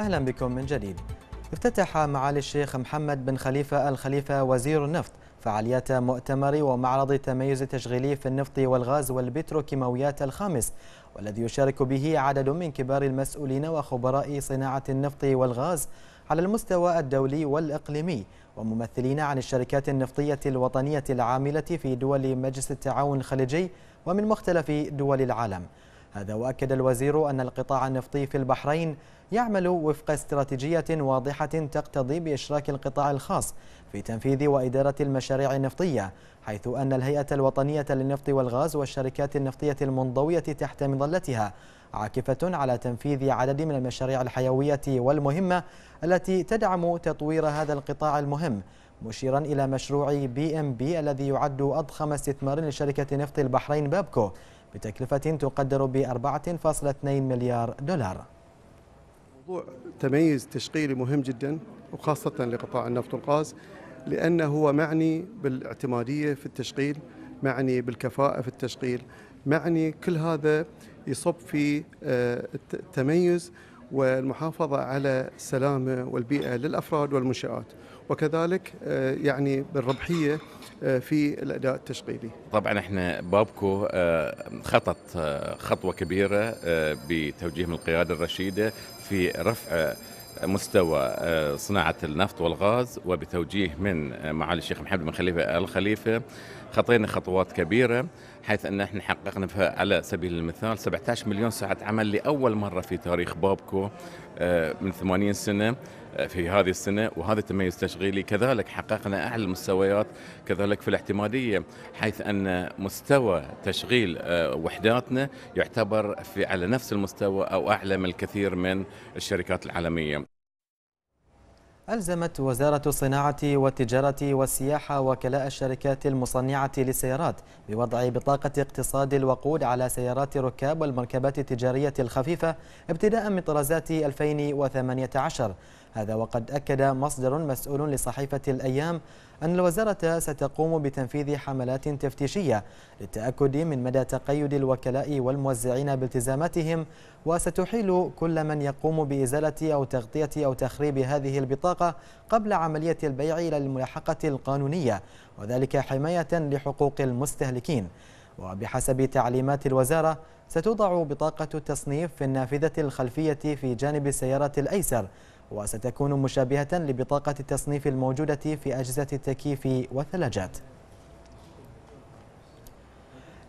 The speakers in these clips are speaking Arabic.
أهلا بكم من جديد افتتح معالي الشيخ محمد بن خليفة الخليفة وزير النفط فعاليات مؤتمر ومعرض التميز التشغيلي في النفط والغاز والبتروكيماويات الخامس والذي يشارك به عدد من كبار المسؤولين وخبراء صناعة النفط والغاز على المستوى الدولي والإقليمي وممثلين عن الشركات النفطية الوطنية العاملة في دول مجلس التعاون الخليجي ومن مختلف دول العالم هذا وأكد الوزير أن القطاع النفطي في البحرين يعمل وفق استراتيجية واضحة تقتضي بإشراك القطاع الخاص في تنفيذ وإدارة المشاريع النفطية حيث أن الهيئة الوطنية للنفط والغاز والشركات النفطية المنضوية تحت مظلتها عاكفة على تنفيذ عدد من المشاريع الحيوية والمهمة التي تدعم تطوير هذا القطاع المهم مشيرا إلى مشروع بي ام بي الذي يعد أضخم استثمار لشركة نفط البحرين بابكو بتكلفة تقدر ب 4.2 مليار دولار موضوع تميز تشغيلي مهم جدا وخاصة لقطاع النفط والغاز لأنه هو معني بالاعتمادية في التشغيل معني بالكفاءة في التشغيل معني كل هذا يصب في آه، التميز والمحافظة على السلامة والبيئة للأفراد والمنشآت وكذلك آه، يعني بالربحيه آه، في الاداء التشغيلي. طبعا احنا بابكو آه، خطط خطوه كبيره بتوجيه من القياده الرشيده في رفع مستوى صناعة النفط والغاز وبتوجيه من معالي الشيخ محمد بن خليفة آل خليفة خطينا خطوات كبيرة حيث أن احنا حققنا على سبيل المثال 17 مليون ساعة عمل لأول مرة في تاريخ بابكو من 80 سنة في هذه السنة وهذا التميز التشغيلي كذلك حققنا أعلى المستويات كذلك في الاعتمادية حيث أن مستوى تشغيل آه، وحداتنا يعتبر في على نفس المستوى أو أعلى من الكثير من الشركات العالمية ألزمت وزارة الصناعة والتجارة والسياحة وكلاء الشركات المصنعة للسيارات بوضع بطاقة اقتصاد الوقود على سيارات ركاب والمركبات التجارية الخفيفة ابتداء من طرازات 2018 هذا وقد أكد مصدر مسؤول لصحيفة الأيام أن الوزارة ستقوم بتنفيذ حملات تفتيشية للتأكد من مدى تقيد الوكلاء والموزعين بالتزاماتهم وستحيل كل من يقوم بإزالة أو تغطية أو تخريب هذه البطاقة قبل عملية البيع إلى الملاحقة القانونية وذلك حماية لحقوق المستهلكين وبحسب تعليمات الوزارة ستوضع بطاقة التصنيف في النافذة الخلفية في جانب السيارة الأيسر وستكون مشابهة لبطاقة التصنيف الموجودة في أجهزة التكييف والثلاجات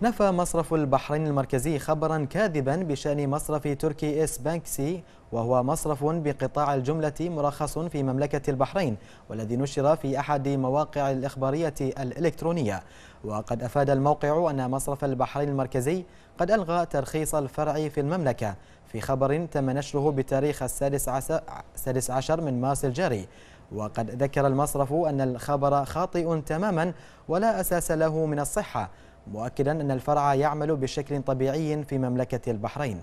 نفى مصرف البحرين المركزي خبرا كاذبا بشأن مصرف تركي إس بانكسي وهو مصرف بقطاع الجملة مرخص في مملكة البحرين والذي نشر في أحد مواقع الإخبارية الإلكترونية وقد أفاد الموقع أن مصرف البحرين المركزي قد ألغى ترخيص الفرع في المملكة في خبر تم نشره بتاريخ السادس عشر من مارس الجاري وقد ذكر المصرف أن الخبر خاطئ تماما ولا أساس له من الصحة مؤكدا أن الفرع يعمل بشكل طبيعي في مملكة البحرين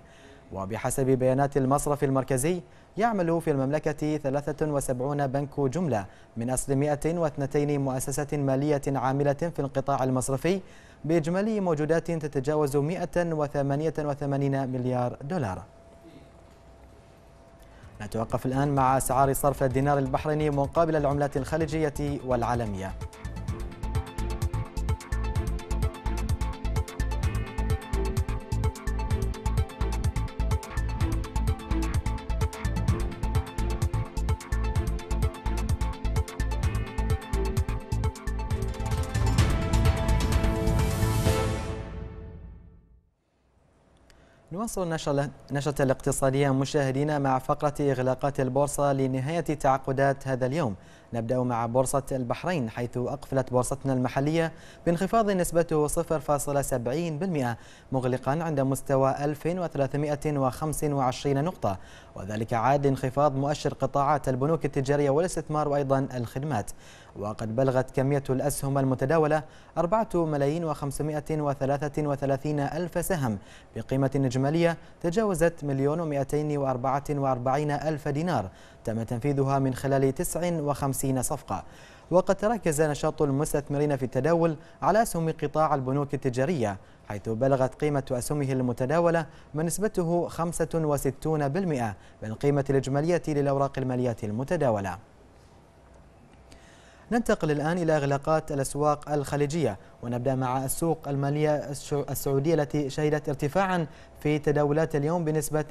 وبحسب بيانات المصرف المركزي يعمل في المملكة 73 بنك جملة من أصل 102 مؤسسة مالية عاملة في القطاع المصرفي بإجمالي موجودات تتجاوز 188 مليار دولار نتوقف الآن مع أسعار صرف الدينار البحريني مقابل العملات الخليجية والعالمية نواصل نشرة الاقتصادية مشاهدينا مع فقرة إغلاقات البورصة لنهاية تعقدات هذا اليوم نبدأ مع بورصة البحرين حيث أقفلت بورصتنا المحلية بانخفاض نسبته 0.70% مغلقا عند مستوى 1325 نقطة وذلك عاد انخفاض مؤشر قطاعات البنوك التجارية والاستثمار وأيضا الخدمات وقد بلغت كمية الأسهم المتداولة 4 ملايين و533 ألف سهم بقيمة إجمالية تجاوزت مليون و244 ألف دينار تم تنفيذها من خلال 59 صفقة وقد تركز نشاط المستثمرين في التداول على أسهم قطاع البنوك التجارية حيث بلغت قيمة أسهمه المتداولة بنسبته 65% من القيمة الإجمالية للأوراق المالية المتداولة ننتقل الآن إلى إغلاقات الأسواق الخليجية ونبدأ مع السوق المالية السعودية التي شهدت ارتفاعا في تداولات اليوم بنسبة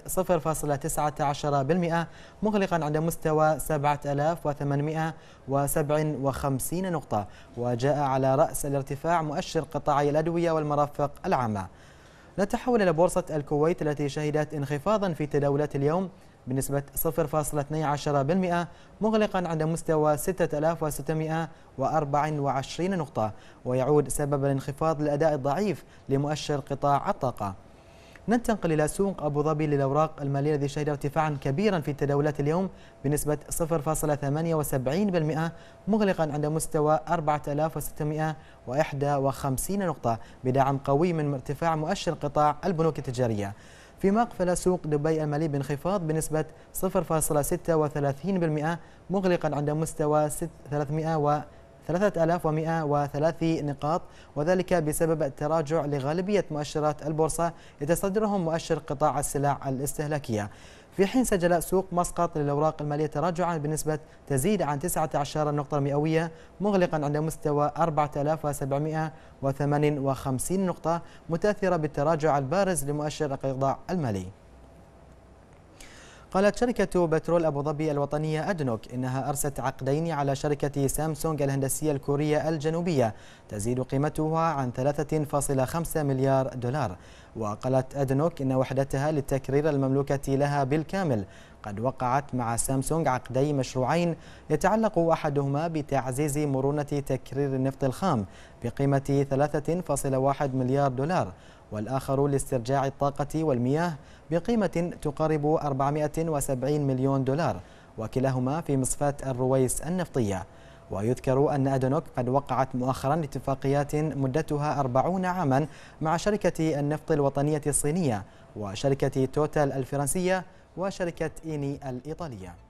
0.19% مغلقا عند مستوى 7857 نقطة وجاء على رأس الارتفاع مؤشر قطاعي الأدوية والمرافق العامة نتحول إلى بورصة الكويت التي شهدت انخفاضا في تداولات اليوم بنسبة 0.12% مغلقا عند مستوى 6624 نقطة ويعود سبب الانخفاض للأداء الضعيف لمؤشر قطاع الطاقة ننتقل إلى سوق أبو ظبي للأوراق المالية الذي شهد ارتفاعا كبيرا في التداولات اليوم بنسبة 0.78% مغلقا عند مستوى 4651 نقطة بدعم قوي من ارتفاع مؤشر قطاع البنوك التجارية في مقفل سوق دبي المالي بانخفاض بنسبة 0.36% مغلقا عند مستوى 300 3103 نقاط وذلك بسبب التراجع لغالبية مؤشرات البورصة يتصدرهم مؤشر قطاع السلع الاستهلاكية في حين سجل سوق مسقط للأوراق المالية تراجعا بنسبة تزيد عن 19 نقطة مئوية مغلقا عند مستوى 4758 نقطة متأثرة بالتراجع البارز لمؤشر القطاع المالي قالت شركة بترول أبو ظبي الوطنية أدنوك إنها أرست عقدين على شركة سامسونج الهندسية الكورية الجنوبية تزيد قيمتها عن 3.5 مليار دولار وقالت أدنوك إن وحدتها للتكرير المملوكة لها بالكامل قد وقعت مع سامسونج عقدي مشروعين يتعلق أحدهما بتعزيز مرونة تكرير النفط الخام بقيمة 3.1 مليار دولار والآخر لاسترجاع الطاقة والمياه بقيمة تقارب 470 مليون دولار وكلاهما في مصفاة الرويس النفطية ويذكر أن أدنوك قد وقعت مؤخرا اتفاقيات مدتها 40 عاما مع شركة النفط الوطنية الصينية وشركة توتال الفرنسية وشركة إيني الإيطالية